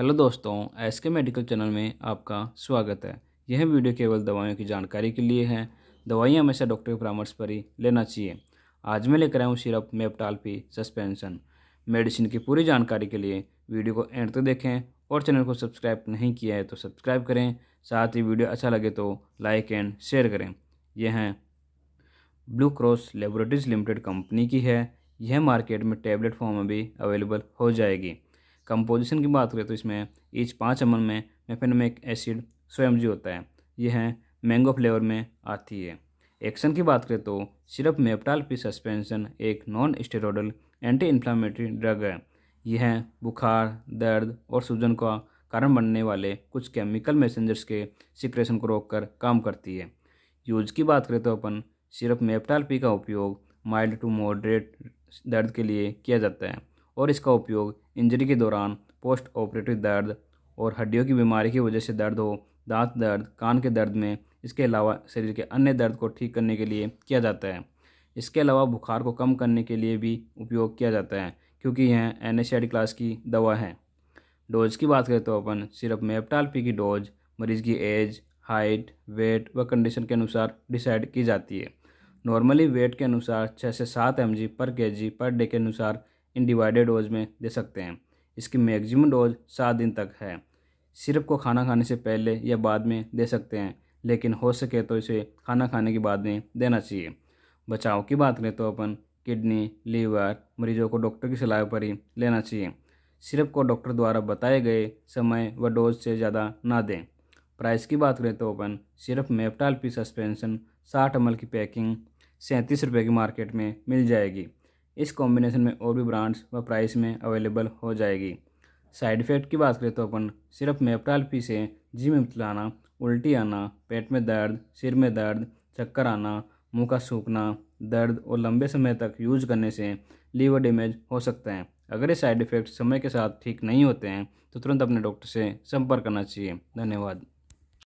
hello दोस्तों S के medical channel में आपका स्वागत है यह वीडियो केवल दवाइयों की जानकारी के लिए है दवाइयाँ हमेशा डॉक्टर के परामर्श पर ही लेना चाहिए आज मैं लेकर आया हूँ syrup Meftal P suspension medicine की पूरी जानकारी के लिए वीडियो को एंड तक तो देखें और चैनल को सब्सक्राइब नहीं किया है तो सब्सक्राइब करें साथ ही वीडियो अच्छा लगे तो लाइक एंड शेयर करें यह है Blue Cross Laboratories Limited company की है यह मार्केट में टैबलेट फॉर्म में भी अवेलेबल हो जाएगी कंपोजिशन की बात करें तो इसमें ईच पाँच एम में मेफेनमिक एसिड स्वयं जी होता है यह मैंगो फ्लेवर में आती है एक्शन की बात करें तो सिर्फ मेपटाल पी सस्पेंशन एक non steroidal anti inflammatory drug है यह बुखार दर्द और सूजन का कारण बनने वाले कुछ केमिकल मैसेंजर्स के सिक्रेशन को रोककर काम करती है यूज की बात करें तो अपन सिर्फ मेपटाल पी का उपयोग माइल्ड टू मॉडरेट दर्द के लिए किया जाता है और इसका उपयोग इंजरी के दौरान पोस्ट ऑपरेटिव दर्द और हड्डियों की बीमारी की वजह से दर्द हो दांत दर्द कान के दर्द में इसके अलावा शरीर के अन्य दर्द को ठीक करने के लिए किया जाता है इसके अलावा बुखार को कम करने के लिए भी उपयोग किया जाता है क्योंकि यह एन क्लास की दवा है डोज की बात करें तो अपन सिर्फ मेपटाल पी की डोज मरीज़ की एज हाइट वेट व कंडीशन के अनुसार डिसाइड की जाती है नॉर्मली वेट के अनुसार छः से सात एम पर के पर डे के अनुसार इन डिवाइडेड डोज में दे सकते हैं इसकी मैक्सिमम डोज सात दिन तक है सिरप को खाना खाने से पहले या बाद में दे सकते हैं लेकिन हो सके तो इसे खाना खाने के बाद में देना चाहिए बचाव की बात करें तो अपन किडनी लीवर मरीजों को डॉक्टर की सलाह पर ही लेना चाहिए सिरप को डॉक्टर द्वारा बताए गए समय व डोज से ज़्यादा ना दें प्राइस की बात करें तो अपन सिर्फ मेपटाल पी सस्पेंशन साठ अमल की पैकिंग सैंतीस रुपये की मार्केट में मिल जाएगी इस कॉम्बिनेशन में और भी ब्रांड्स व प्राइस में अवेलेबल हो जाएगी साइड इफेक्ट की बात करें तो अपन सिर्फ मेपटाल पी से जी में मितलाना उल्टी आना पेट में दर्द सिर में दर्द चक्कर आना मुंह का सूखना दर्द और लंबे समय तक यूज करने से लीवर डैमेज हो सकता है अगर ये साइड इफ़ेक्ट समय के साथ ठीक नहीं होते हैं तो तुरंत अपने डॉक्टर से संपर्क करना चाहिए धन्यवाद